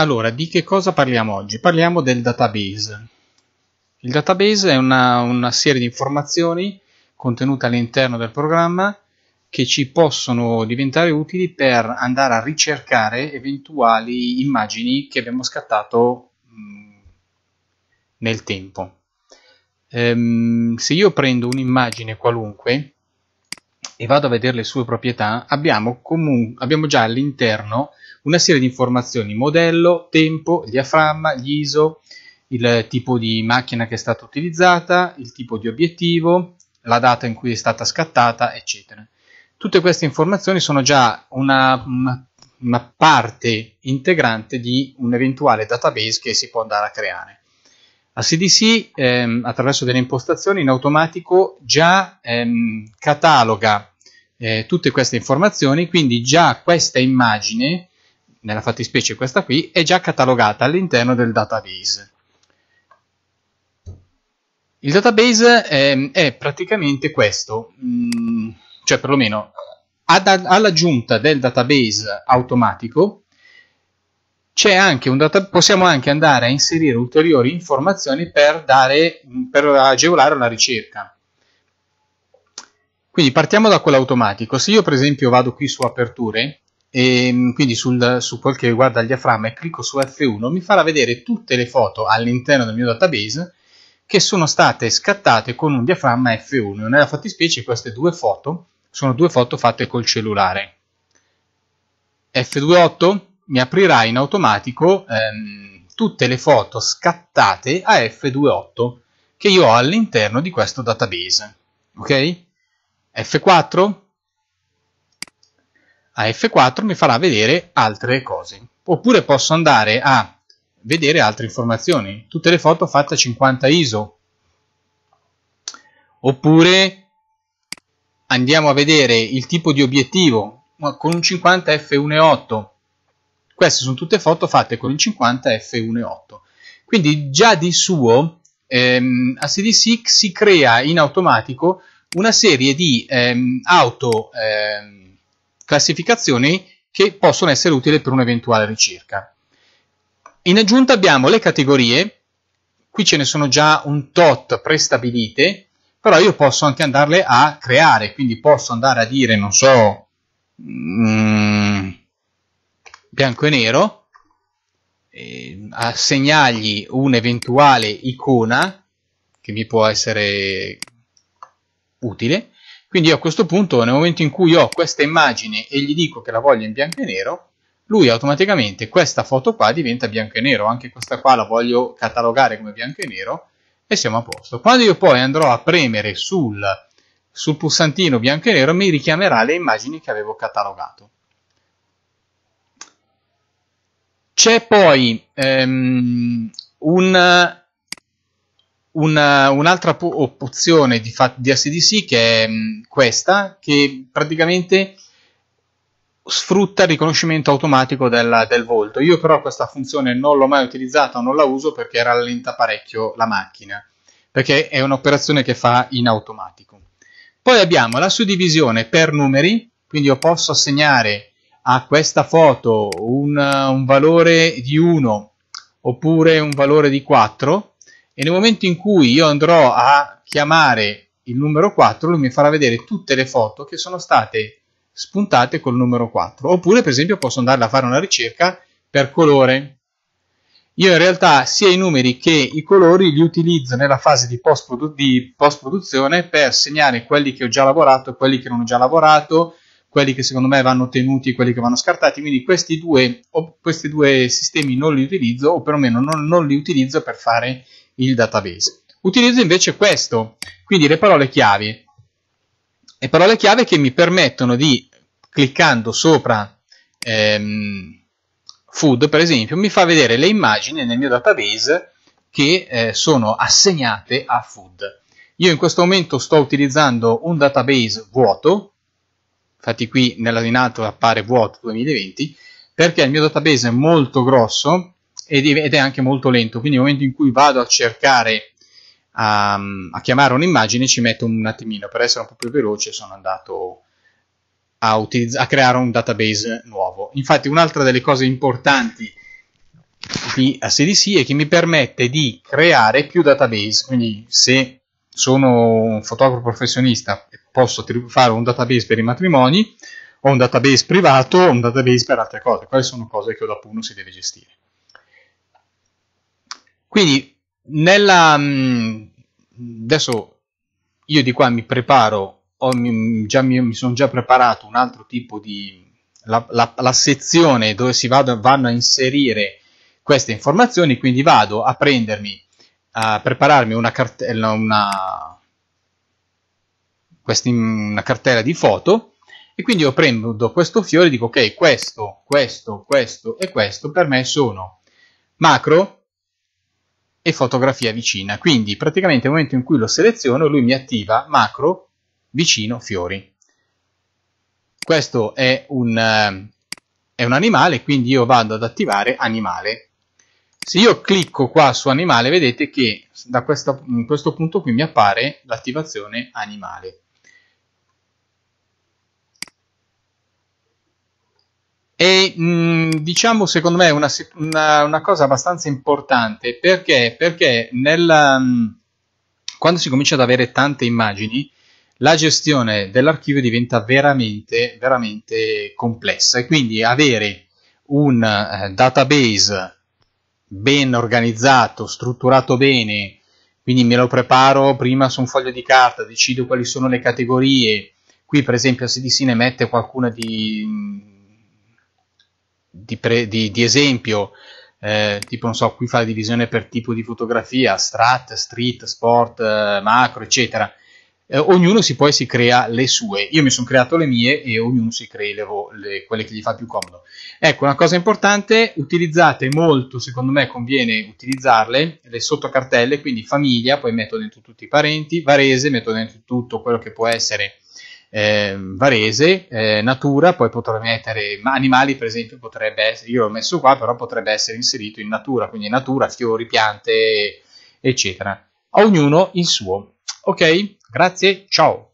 Allora, di che cosa parliamo oggi? Parliamo del database. Il database è una, una serie di informazioni contenute all'interno del programma che ci possono diventare utili per andare a ricercare eventuali immagini che abbiamo scattato nel tempo. Ehm, se io prendo un'immagine qualunque e vado a vedere le sue proprietà, abbiamo, abbiamo già all'interno una serie di informazioni, modello, tempo, il diaframma, gli ISO, il tipo di macchina che è stata utilizzata, il tipo di obiettivo, la data in cui è stata scattata, eccetera. Tutte queste informazioni sono già una, una parte integrante di un eventuale database che si può andare a creare. A CDC, ehm, attraverso delle impostazioni, in automatico già ehm, cataloga eh, tutte queste informazioni, quindi già questa immagine nella fattispecie questa qui, è già catalogata all'interno del database. Il database è, ehm, è praticamente questo, mm, cioè perlomeno all'aggiunta del database automatico anche data, possiamo anche andare a inserire ulteriori informazioni per, dare, mm, per agevolare la ricerca. Quindi partiamo da quello automatico. Se io per esempio vado qui su aperture, e ehm, quindi sul, su quel che riguarda il diaframma e clicco su F1 mi farà vedere tutte le foto all'interno del mio database che sono state scattate con un diaframma F1 nella fattispecie queste due foto sono due foto fatte col cellulare F28 mi aprirà in automatico ehm, tutte le foto scattate a F28 che io ho all'interno di questo database ok? F4 a F4 mi farà vedere altre cose. Oppure posso andare a vedere altre informazioni, tutte le foto fatte a 50 ISO. Oppure andiamo a vedere il tipo di obiettivo con un 50 f1.8. Queste sono tutte foto fatte con il 50 f1.8. Quindi già di suo ehm, a CDC si crea in automatico una serie di ehm, auto ehm, classificazioni che possono essere utili per un'eventuale ricerca. In aggiunta abbiamo le categorie, qui ce ne sono già un tot prestabilite, però io posso anche andarle a creare, quindi posso andare a dire, non so, mm, bianco e nero, eh, assegnargli un'eventuale icona che mi può essere utile, quindi a questo punto, nel momento in cui ho questa immagine e gli dico che la voglio in bianco e nero, lui automaticamente questa foto qua diventa bianco e nero, anche questa qua la voglio catalogare come bianco e nero e siamo a posto. Quando io poi andrò a premere sul, sul pulsantino bianco e nero mi richiamerà le immagini che avevo catalogato. C'è poi ehm, un, una, un'altra opzione di, fa- di SDC che è mh, mm, questa, che praticamente sfrutta il riconoscimento automatico della, del volto. Io però questa funzione non l'ho mai utilizzata, non la uso perché rallenta parecchio la macchina, perché è un'operazione che fa in automatico. Poi abbiamo la suddivisione per numeri, quindi io posso assegnare a questa foto un, un valore di 1 oppure un valore di 4 e nel momento in cui io andrò a chiamare il numero 4 lui mi farà vedere tutte le foto che sono state spuntate col numero 4 oppure per esempio posso andare a fare una ricerca per colore io in realtà sia i numeri che i colori li utilizzo nella fase di post, produ di post, produzione per segnare quelli che ho già lavorato, quelli che non ho già lavorato, quelli che secondo me vanno tenuti, quelli che vanno scartati. Quindi questi due, questi due sistemi non li utilizzo o perlomeno non, non li utilizzo per fare il database. Utilizzo invece questo, quindi le parole chiave. Le parole chiave che mi permettono di, cliccando sopra ehm, food per esempio, mi fa vedere le immagini nel mio database che eh, sono assegnate a food. Io in questo momento sto utilizzando un database vuoto, infatti qui nella in alto appare vuoto 2020, perché il mio database è molto grosso ed è anche molto lento, quindi nel momento in cui vado a cercare a, ehm, a chiamare un'immagine ci metto un attimino, per essere un po' più veloce sono andato a, utilizz- a creare un database nuovo. Infatti un'altra delle cose importanti di ACDC è che mi permette di creare più database, quindi se sono un fotografo professionista posso fare un database per i matrimoni, ho un database privato o un database per altre cose, quelle sono cose che dopo uno si deve gestire. Quindi, nella... Mm, adesso io di qua mi preparo, ho, mi, già, mi, mi sono già preparato un altro tipo di... La, la, la sezione dove si vado, vanno a inserire queste informazioni, quindi vado a prendermi, a prepararmi una cartella, una, una cartella di foto e quindi io prendo questo fiore e dico ok questo, questo, questo e questo per me sono macro e fotografia vicina. Quindi praticamente nel momento in cui lo seleziono lui mi attiva macro vicino fiori. Questo è un, eh, è un animale, quindi io vado ad attivare animale. Se io clicco qua su animale, vedete che da questa, questo punto qui mi appare l'attivazione animale. E mh, mm, diciamo secondo me una, una, una cosa abbastanza importante perché, perché nella, mm, quando si comincia ad avere tante immagini la gestione dell'archivio diventa veramente, veramente complessa e quindi avere un eh, database ben organizzato, strutturato bene, quindi me lo preparo prima su un foglio di carta, decido quali sono le categorie, qui per esempio SDC ne mette qualcuna di mm, di, pre, di, di esempio, eh, tipo non so, qui fa la divisione per tipo di fotografia, strat, street, sport, eh, macro, eccetera. Eh, ognuno si poi si crea le sue. Io mi sono creato le mie e ognuno si crea le, le, quelle che gli fa più comodo. Ecco, una cosa importante, utilizzate molto, secondo me conviene utilizzarle, le sottocartelle, quindi famiglia, poi metto dentro tutti i parenti, varese, metto dentro tutto quello che può essere eh, Varese, eh, natura, poi potrei mettere animali, per esempio, potrebbe essere, io l'ho messo qua, però potrebbe essere inserito in natura, quindi natura, fiori, piante, eccetera. Ognuno il suo. Ok, grazie, ciao.